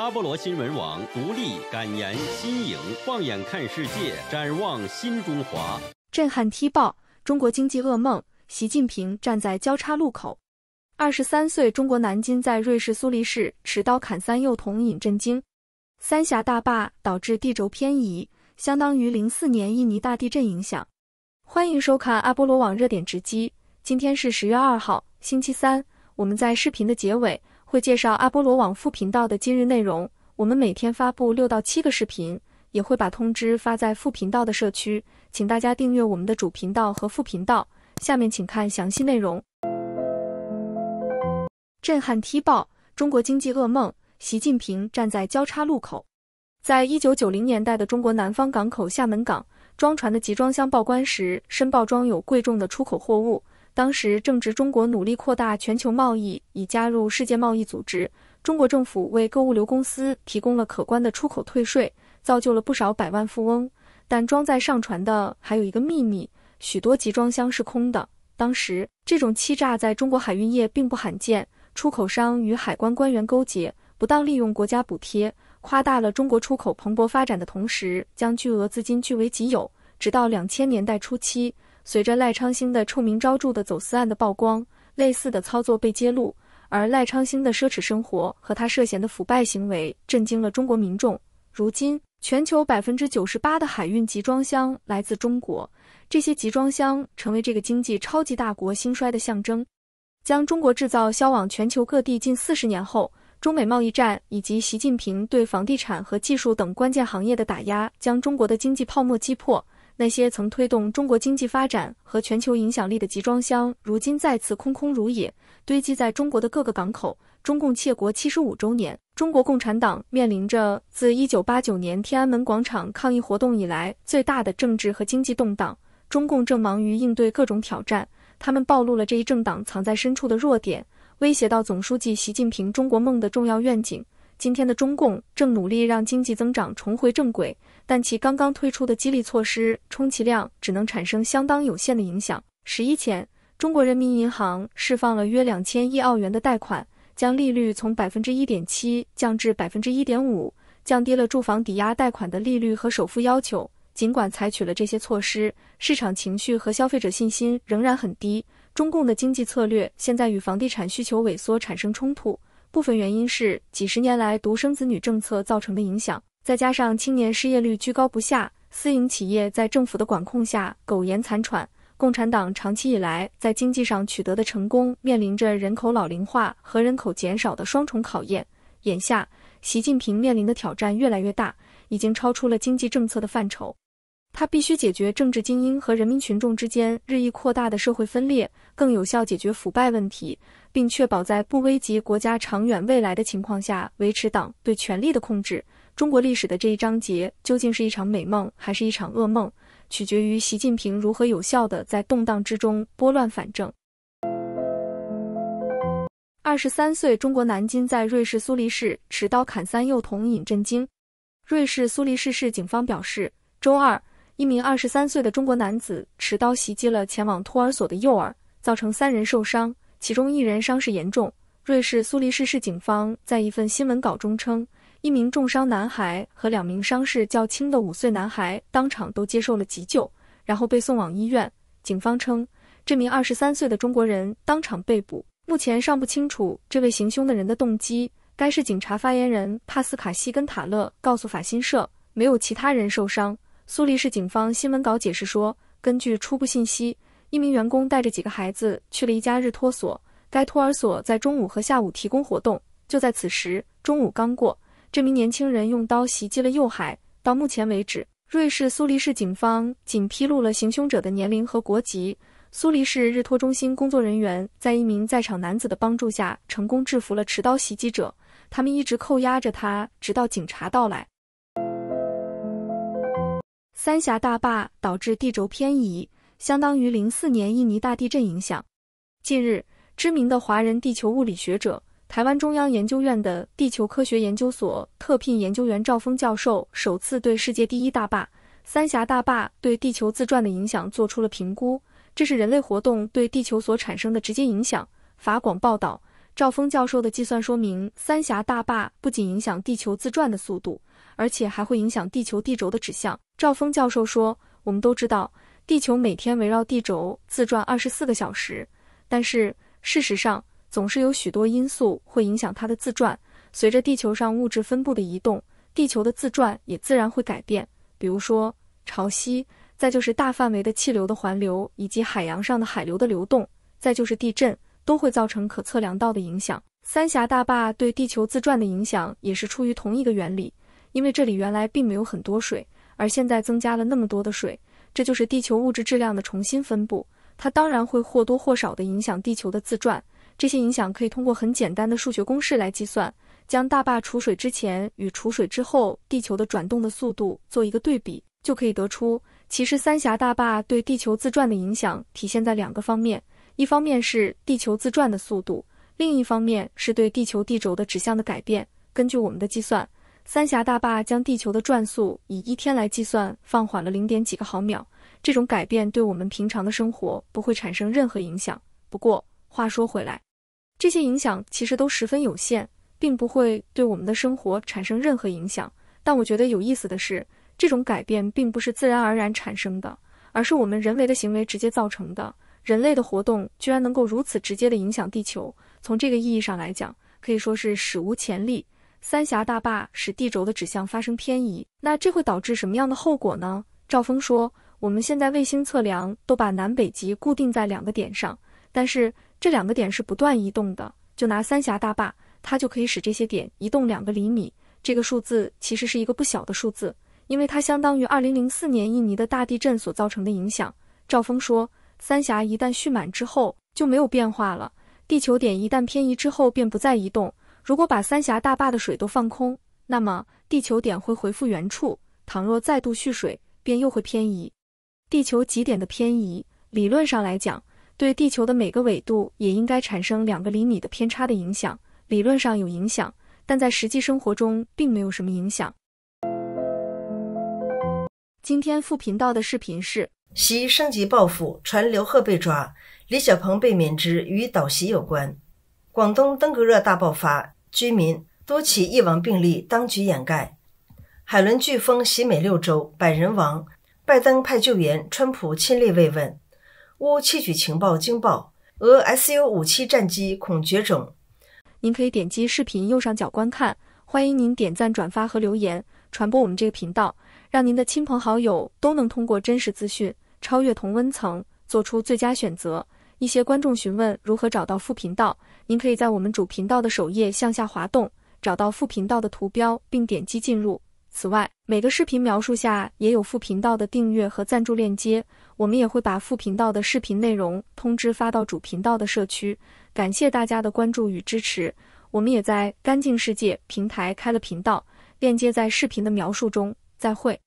阿波罗新闻网独立、感言、新颖，放眼看世界，展望新中华。震撼踢爆中国经济噩梦。习近平站在交叉路口。二十三岁中国南京在瑞士苏黎世持刀砍三幼童引震惊。三峡大坝导致地轴偏移，相当于零四年印尼大地震影响。欢迎收看阿波罗网热点直击。今天是十月二号，星期三。我们在视频的结尾。会介绍阿波罗网副频道的今日内容。我们每天发布六到七个视频，也会把通知发在副频道的社区。请大家订阅我们的主频道和副频道。下面请看详细内容。震撼踢爆中国经济噩梦，习近平站在交叉路口。在一九九零年代的中国南方港口厦门港，装船的集装箱报关时申报装有贵重的出口货物。当时正值中国努力扩大全球贸易，已加入世界贸易组织。中国政府为各物流公司提供了可观的出口退税，造就了不少百万富翁。但装载上船的还有一个秘密：许多集装箱是空的。当时，这种欺诈在中国海运业并不罕见。出口商与海关官员勾结，不当利用国家补贴，夸大了中国出口蓬勃发展的同时，将巨额资金据为己有。直到两千年代初期。随着赖昌星的臭名昭著的走私案的曝光，类似的操作被揭露，而赖昌星的奢侈生活和他涉嫌的腐败行为震惊了中国民众。如今，全球百分之九十八的海运集装箱来自中国，这些集装箱成为这个经济超级大国兴衰的象征。将中国制造销往全球各地近四十年后，中美贸易战以及习近平对房地产和技术等关键行业的打压，将中国的经济泡沫击破。那些曾推动中国经济发展和全球影响力的集装箱，如今再次空空如也，堆积在中国的各个港口。中共窃国七十五周年，中国共产党面临着自一九八九年天安门广场抗议活动以来最大的政治和经济动荡。中共正忙于应对各种挑战，他们暴露了这一政党藏在深处的弱点，威胁到总书记习近平“中国梦”的重要愿景。今天的中共正努力让经济增长重回正轨，但其刚刚推出的激励措施充其量只能产生相当有限的影响。十一前，中国人民银行释放了约两千亿澳元的贷款，将利率从百分之一点七降至百分之一点五，降低了住房抵押贷款的利率和首付要求。尽管采取了这些措施，市场情绪和消费者信心仍然很低。中共的经济策略现在与房地产需求萎缩产生冲突。部分原因是几十年来独生子女政策造成的影响，再加上青年失业率居高不下，私营企业在政府的管控下苟延残喘。共产党长期以来在经济上取得的成功，面临着人口老龄化和人口减少的双重考验。眼下，习近平面临的挑战越来越大，已经超出了经济政策的范畴。他必须解决政治精英和人民群众之间日益扩大的社会分裂，更有效解决腐败问题。并确保在不危及国家长远未来的情况下维持党对权力的控制。中国历史的这一章节究竟是一场美梦还是一场噩梦，取决于习近平如何有效的在动荡之中拨乱反正。二十三岁中国南京在瑞士苏黎世持刀砍三幼童引震惊。瑞士苏黎世市警方表示，周二，一名二十三岁的中国男子持刀袭击了前往托儿所的幼儿，造成三人受伤。其中一人伤势严重。瑞士苏黎世市警方在一份新闻稿中称，一名重伤男孩和两名伤势较轻的五岁男孩当场都接受了急救，然后被送往医院。警方称，这名二十三岁的中国人当场被捕。目前尚不清楚这位行凶的人的动机。该市警察发言人帕斯卡西根塔勒告诉法新社，没有其他人受伤。苏黎世警方新闻稿解释说，根据初步信息。一名员工带着几个孩子去了一家日托所，该托儿所在中午和下午提供活动。就在此时，中午刚过，这名年轻人用刀袭击了幼孩。到目前为止，瑞士苏黎世警方仅披露了行凶者的年龄和国籍。苏黎世日托中心工作人员在一名在场男子的帮助下，成功制服了持刀袭击者，他们一直扣押着他，直到警察到来。三峡大坝导致地轴偏移。相当于零四年印尼大地震影响。近日，知名的华人地球物理学者、台湾中央研究院的地球科学研究所特聘研究员赵峰教授，首次对世界第一大坝——三峡大坝对地球自转的影响做出了评估。这是人类活动对地球所产生的直接影响。法广报道，赵峰教授的计算说明，三峡大坝不仅影响地球自转的速度，而且还会影响地球地轴的指向。赵峰教授说：“我们都知道。”地球每天围绕地轴自转二十四个小时，但是事实上总是有许多因素会影响它的自转。随着地球上物质分布的移动，地球的自转也自然会改变。比如说潮汐，再就是大范围的气流的环流以及海洋上的海流的流动，再就是地震，都会造成可测量到的影响。三峡大坝对地球自转的影响也是出于同一个原理，因为这里原来并没有很多水，而现在增加了那么多的水。这就是地球物质质量的重新分布，它当然会或多或少的影响地球的自转。这些影响可以通过很简单的数学公式来计算，将大坝储水之前与储水之后地球的转动的速度做一个对比，就可以得出，其实三峡大坝对地球自转的影响体现在两个方面，一方面是地球自转的速度，另一方面是对地球地轴的指向的改变。根据我们的计算。三峡大坝将地球的转速以一天来计算放缓了零点几个毫秒，这种改变对我们平常的生活不会产生任何影响。不过话说回来，这些影响其实都十分有限，并不会对我们的生活产生任何影响。但我觉得有意思的是，这种改变并不是自然而然产生的，而是我们人为的行为直接造成的。人类的活动居然能够如此直接的影响地球，从这个意义上来讲，可以说是史无前例。三峡大坝使地轴的指向发生偏移，那这会导致什么样的后果呢？赵峰说，我们现在卫星测量都把南北极固定在两个点上，但是这两个点是不断移动的。就拿三峡大坝，它就可以使这些点移动两个厘米。这个数字其实是一个不小的数字，因为它相当于2004年印尼的大地震所造成的影响。赵峰说，三峡一旦蓄满之后就没有变化了，地球点一旦偏移之后便不再移动。如果把三峡大坝的水都放空，那么地球点会回复原处；倘若再度蓄水，便又会偏移。地球极点的偏移，理论上来讲，对地球的每个纬度也应该产生两个厘米的偏差的影响。理论上有影响，但在实际生活中并没有什么影响。今天副频道的视频是：习升级报复，传刘鹤被抓，李小鹏被免职与岛席有关。广东登革热大爆发。居民多起一亡病例，当局掩盖。海伦飓风袭美六州，百人亡。拜登派救援，川普亲力慰问。乌窃取情报惊爆。俄 Su 五七战机恐绝种。您可以点击视频右上角观看。欢迎您点赞、转发和留言，传播我们这个频道，让您的亲朋好友都能通过真实资讯超越同温层，做出最佳选择。一些观众询问如何找到副频道，您可以在我们主频道的首页向下滑动，找到副频道的图标并点击进入。此外，每个视频描述下也有副频道的订阅和赞助链接。我们也会把副频道的视频内容通知发到主频道的社区。感谢大家的关注与支持。我们也在干净世界平台开了频道，链接在视频的描述中。再会。